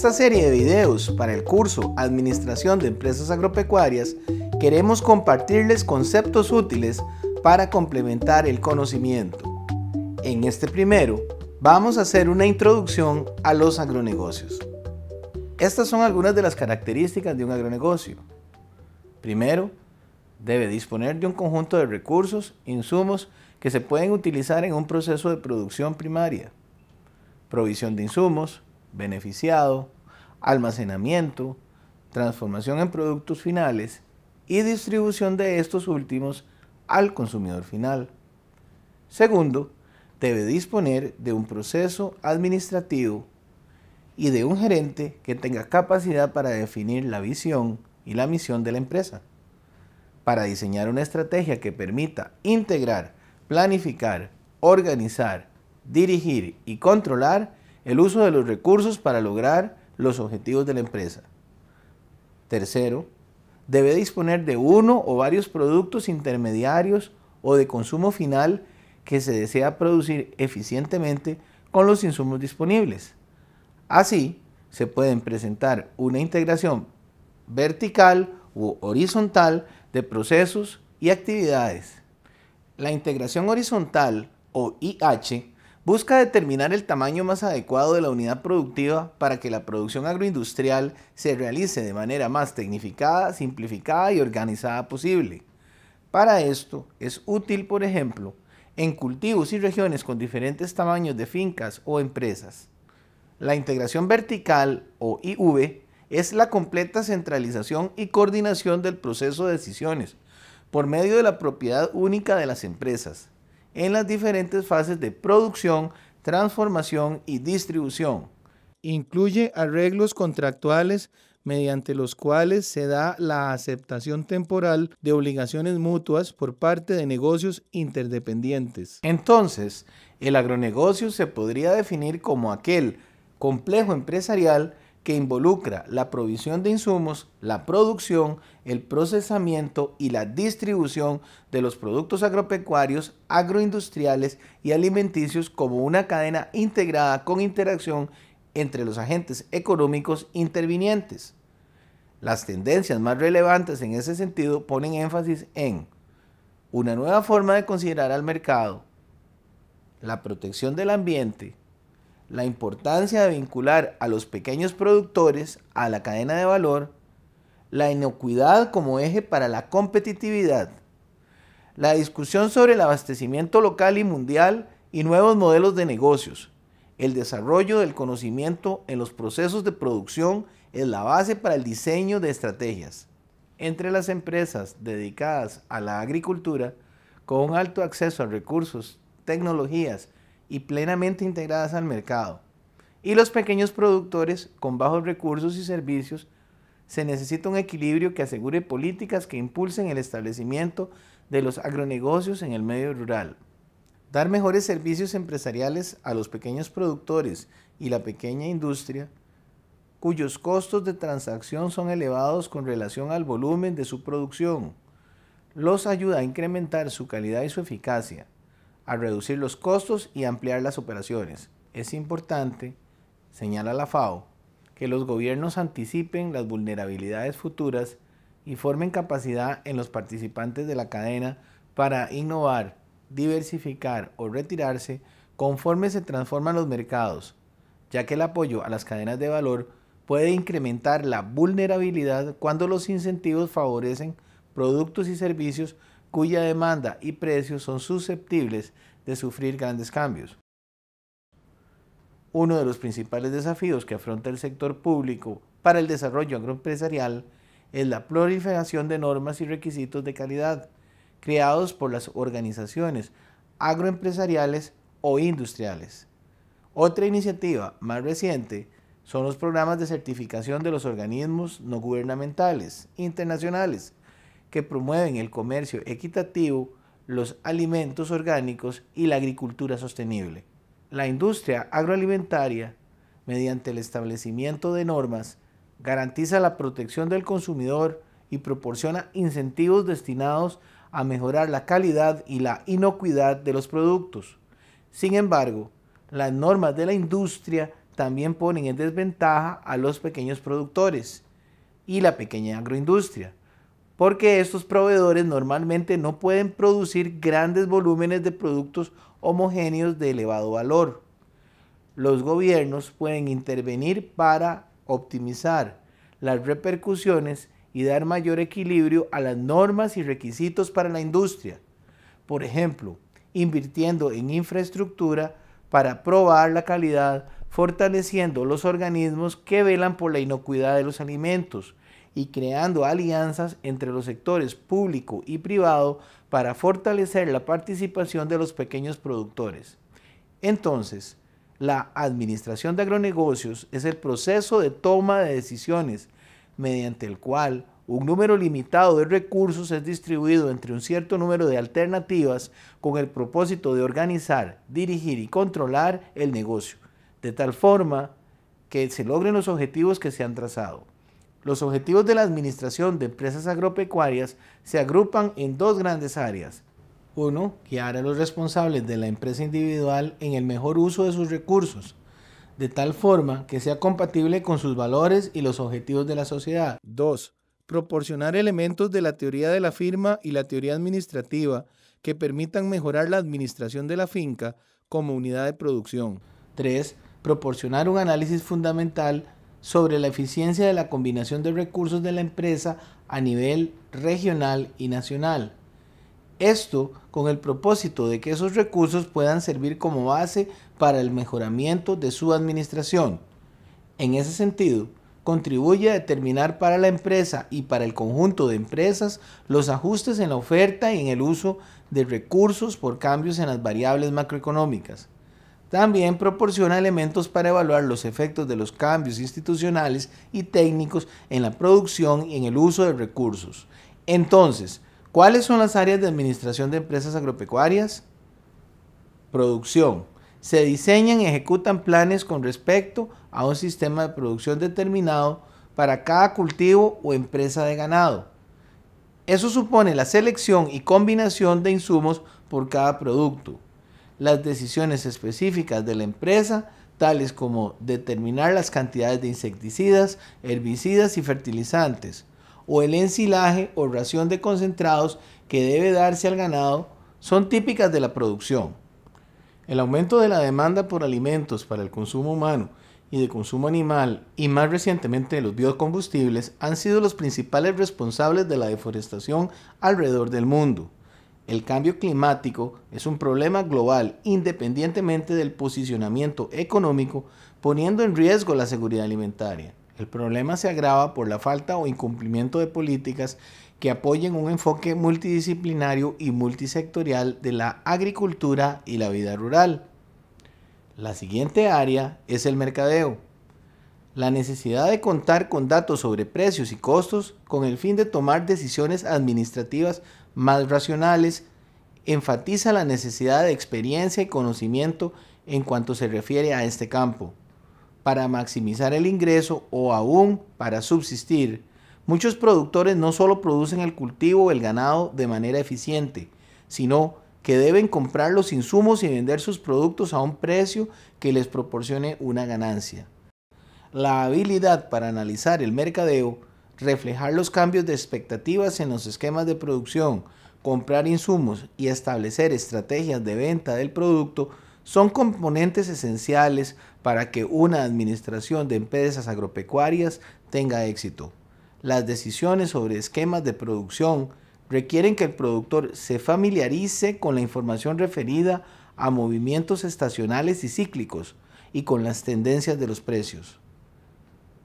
esta serie de videos para el curso Administración de Empresas Agropecuarias queremos compartirles conceptos útiles para complementar el conocimiento. En este primero, vamos a hacer una introducción a los agronegocios. Estas son algunas de las características de un agronegocio. Primero, debe disponer de un conjunto de recursos, insumos que se pueden utilizar en un proceso de producción primaria. Provisión de insumos, beneficiado, almacenamiento, transformación en productos finales y distribución de estos últimos al consumidor final. Segundo, debe disponer de un proceso administrativo y de un gerente que tenga capacidad para definir la visión y la misión de la empresa, para diseñar una estrategia que permita integrar, planificar, organizar, dirigir y controlar el uso de los recursos para lograr los objetivos de la empresa. Tercero, debe disponer de uno o varios productos intermediarios o de consumo final que se desea producir eficientemente con los insumos disponibles. Así, se pueden presentar una integración vertical u horizontal de procesos y actividades. La integración horizontal o IH busca determinar el tamaño más adecuado de la unidad productiva para que la producción agroindustrial se realice de manera más tecnificada, simplificada y organizada posible. Para esto es útil, por ejemplo, en cultivos y regiones con diferentes tamaños de fincas o empresas. La integración vertical o IV es la completa centralización y coordinación del proceso de decisiones por medio de la propiedad única de las empresas, en las diferentes fases de producción, transformación y distribución. Incluye arreglos contractuales mediante los cuales se da la aceptación temporal de obligaciones mutuas por parte de negocios interdependientes. Entonces, el agronegocio se podría definir como aquel complejo empresarial que involucra la provisión de insumos, la producción, el procesamiento y la distribución de los productos agropecuarios, agroindustriales y alimenticios como una cadena integrada con interacción entre los agentes económicos intervinientes. Las tendencias más relevantes en ese sentido ponen énfasis en una nueva forma de considerar al mercado, la protección del ambiente, la importancia de vincular a los pequeños productores a la cadena de valor, la inocuidad como eje para la competitividad, la discusión sobre el abastecimiento local y mundial y nuevos modelos de negocios, el desarrollo del conocimiento en los procesos de producción es la base para el diseño de estrategias. Entre las empresas dedicadas a la agricultura, con alto acceso a recursos, tecnologías, y plenamente integradas al mercado. Y los pequeños productores con bajos recursos y servicios se necesita un equilibrio que asegure políticas que impulsen el establecimiento de los agronegocios en el medio rural. Dar mejores servicios empresariales a los pequeños productores y la pequeña industria, cuyos costos de transacción son elevados con relación al volumen de su producción, los ayuda a incrementar su calidad y su eficacia a reducir los costos y ampliar las operaciones. Es importante, señala la FAO, que los gobiernos anticipen las vulnerabilidades futuras y formen capacidad en los participantes de la cadena para innovar, diversificar o retirarse conforme se transforman los mercados, ya que el apoyo a las cadenas de valor puede incrementar la vulnerabilidad cuando los incentivos favorecen productos y servicios cuya demanda y precios son susceptibles de sufrir grandes cambios. Uno de los principales desafíos que afronta el sector público para el desarrollo agroempresarial es la proliferación de normas y requisitos de calidad creados por las organizaciones agroempresariales o industriales. Otra iniciativa más reciente son los programas de certificación de los organismos no gubernamentales internacionales que promueven el comercio equitativo, los alimentos orgánicos y la agricultura sostenible. La industria agroalimentaria, mediante el establecimiento de normas, garantiza la protección del consumidor y proporciona incentivos destinados a mejorar la calidad y la inocuidad de los productos. Sin embargo, las normas de la industria también ponen en desventaja a los pequeños productores y la pequeña agroindustria, porque estos proveedores normalmente no pueden producir grandes volúmenes de productos homogéneos de elevado valor. Los gobiernos pueden intervenir para optimizar las repercusiones y dar mayor equilibrio a las normas y requisitos para la industria. Por ejemplo, invirtiendo en infraestructura para probar la calidad, fortaleciendo los organismos que velan por la inocuidad de los alimentos, y creando alianzas entre los sectores público y privado para fortalecer la participación de los pequeños productores. Entonces, la administración de agronegocios es el proceso de toma de decisiones mediante el cual un número limitado de recursos es distribuido entre un cierto número de alternativas con el propósito de organizar, dirigir y controlar el negocio, de tal forma que se logren los objetivos que se han trazado. Los objetivos de la Administración de Empresas Agropecuarias se agrupan en dos grandes áreas. Uno, guiar a los responsables de la empresa individual en el mejor uso de sus recursos, de tal forma que sea compatible con sus valores y los objetivos de la sociedad. 2. Proporcionar elementos de la teoría de la firma y la teoría administrativa que permitan mejorar la administración de la finca como unidad de producción. 3. Proporcionar un análisis fundamental sobre la eficiencia de la combinación de recursos de la empresa a nivel regional y nacional. Esto con el propósito de que esos recursos puedan servir como base para el mejoramiento de su administración. En ese sentido, contribuye a determinar para la empresa y para el conjunto de empresas los ajustes en la oferta y en el uso de recursos por cambios en las variables macroeconómicas. También proporciona elementos para evaluar los efectos de los cambios institucionales y técnicos en la producción y en el uso de recursos. Entonces, ¿cuáles son las áreas de administración de empresas agropecuarias? Producción. Se diseñan y ejecutan planes con respecto a un sistema de producción determinado para cada cultivo o empresa de ganado. Eso supone la selección y combinación de insumos por cada producto las decisiones específicas de la empresa, tales como determinar las cantidades de insecticidas, herbicidas y fertilizantes, o el ensilaje o ración de concentrados que debe darse al ganado, son típicas de la producción. El aumento de la demanda por alimentos para el consumo humano y de consumo animal, y más recientemente de los biocombustibles, han sido los principales responsables de la deforestación alrededor del mundo. El cambio climático es un problema global independientemente del posicionamiento económico, poniendo en riesgo la seguridad alimentaria. El problema se agrava por la falta o incumplimiento de políticas que apoyen un enfoque multidisciplinario y multisectorial de la agricultura y la vida rural. La siguiente área es el mercadeo. La necesidad de contar con datos sobre precios y costos con el fin de tomar decisiones administrativas más racionales, enfatiza la necesidad de experiencia y conocimiento en cuanto se refiere a este campo, para maximizar el ingreso o aún para subsistir. Muchos productores no solo producen el cultivo o el ganado de manera eficiente, sino que deben comprar los insumos y vender sus productos a un precio que les proporcione una ganancia. La habilidad para analizar el mercadeo reflejar los cambios de expectativas en los esquemas de producción, comprar insumos y establecer estrategias de venta del producto son componentes esenciales para que una administración de empresas agropecuarias tenga éxito. Las decisiones sobre esquemas de producción requieren que el productor se familiarice con la información referida a movimientos estacionales y cíclicos y con las tendencias de los precios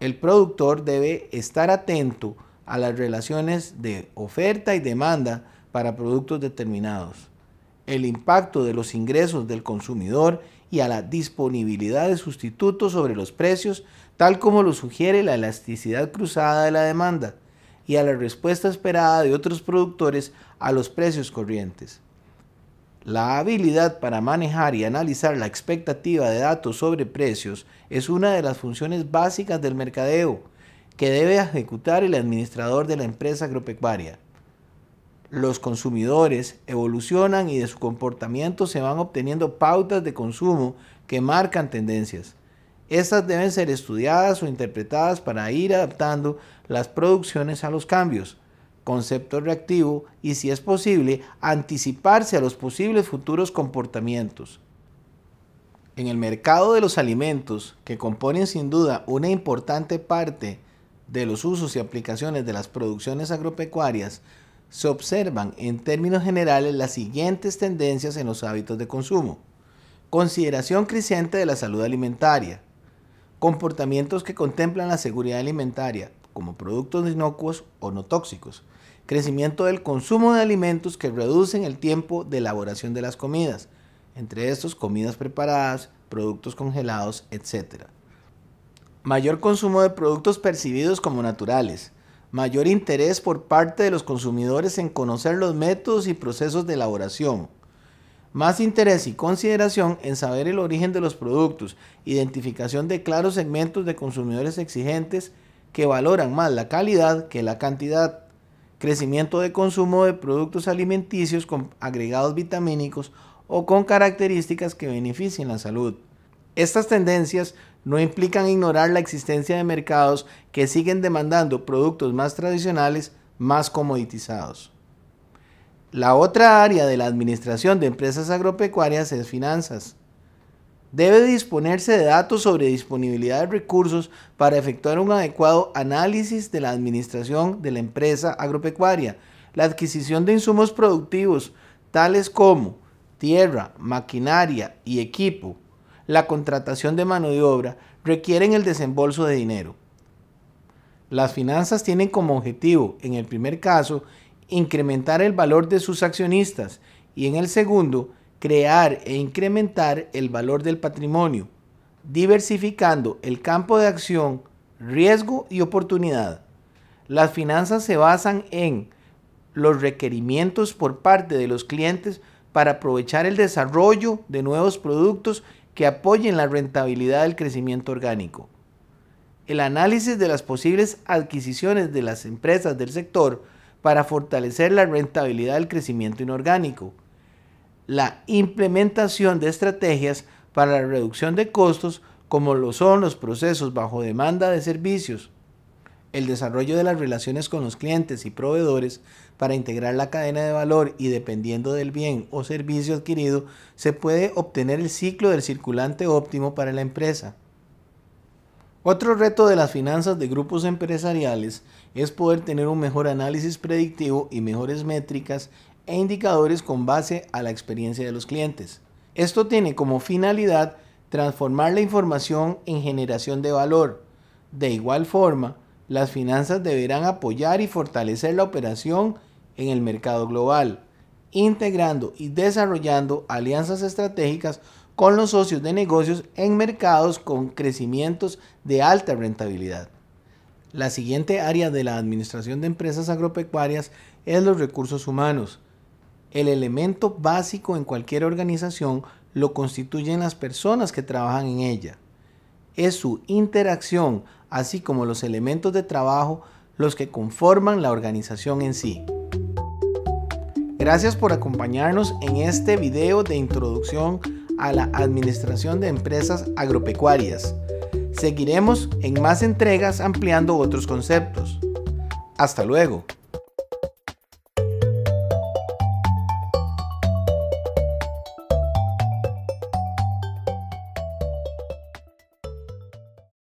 el productor debe estar atento a las relaciones de oferta y demanda para productos determinados, el impacto de los ingresos del consumidor y a la disponibilidad de sustitutos sobre los precios, tal como lo sugiere la elasticidad cruzada de la demanda, y a la respuesta esperada de otros productores a los precios corrientes. La habilidad para manejar y analizar la expectativa de datos sobre precios es una de las funciones básicas del mercadeo que debe ejecutar el administrador de la empresa agropecuaria. Los consumidores evolucionan y de su comportamiento se van obteniendo pautas de consumo que marcan tendencias. Estas deben ser estudiadas o interpretadas para ir adaptando las producciones a los cambios concepto reactivo y, si es posible, anticiparse a los posibles futuros comportamientos. En el mercado de los alimentos, que componen sin duda una importante parte de los usos y aplicaciones de las producciones agropecuarias, se observan en términos generales las siguientes tendencias en los hábitos de consumo. Consideración creciente de la salud alimentaria. Comportamientos que contemplan la seguridad alimentaria, como productos inocuos o no tóxicos crecimiento del consumo de alimentos que reducen el tiempo de elaboración de las comidas, entre estos comidas preparadas, productos congelados, etc. Mayor consumo de productos percibidos como naturales, mayor interés por parte de los consumidores en conocer los métodos y procesos de elaboración, más interés y consideración en saber el origen de los productos, identificación de claros segmentos de consumidores exigentes que valoran más la calidad que la cantidad crecimiento de consumo de productos alimenticios con agregados vitamínicos o con características que beneficien la salud. Estas tendencias no implican ignorar la existencia de mercados que siguen demandando productos más tradicionales, más comoditizados. La otra área de la administración de empresas agropecuarias es finanzas. Debe disponerse de datos sobre disponibilidad de recursos para efectuar un adecuado análisis de la administración de la empresa agropecuaria, la adquisición de insumos productivos, tales como tierra, maquinaria y equipo, la contratación de mano de obra, requieren el desembolso de dinero. Las finanzas tienen como objetivo, en el primer caso, incrementar el valor de sus accionistas y en el segundo, crear e incrementar el valor del patrimonio, diversificando el campo de acción, riesgo y oportunidad. Las finanzas se basan en los requerimientos por parte de los clientes para aprovechar el desarrollo de nuevos productos que apoyen la rentabilidad del crecimiento orgánico. El análisis de las posibles adquisiciones de las empresas del sector para fortalecer la rentabilidad del crecimiento inorgánico la implementación de estrategias para la reducción de costos como lo son los procesos bajo demanda de servicios, el desarrollo de las relaciones con los clientes y proveedores para integrar la cadena de valor y dependiendo del bien o servicio adquirido, se puede obtener el ciclo del circulante óptimo para la empresa. Otro reto de las finanzas de grupos empresariales es poder tener un mejor análisis predictivo y mejores métricas e indicadores con base a la experiencia de los clientes. Esto tiene como finalidad transformar la información en generación de valor. De igual forma, las finanzas deberán apoyar y fortalecer la operación en el mercado global, integrando y desarrollando alianzas estratégicas con los socios de negocios en mercados con crecimientos de alta rentabilidad. La siguiente área de la administración de empresas agropecuarias es los recursos humanos, el elemento básico en cualquier organización lo constituyen las personas que trabajan en ella. Es su interacción, así como los elementos de trabajo, los que conforman la organización en sí. Gracias por acompañarnos en este video de introducción a la Administración de Empresas Agropecuarias. Seguiremos en más entregas ampliando otros conceptos. Hasta luego.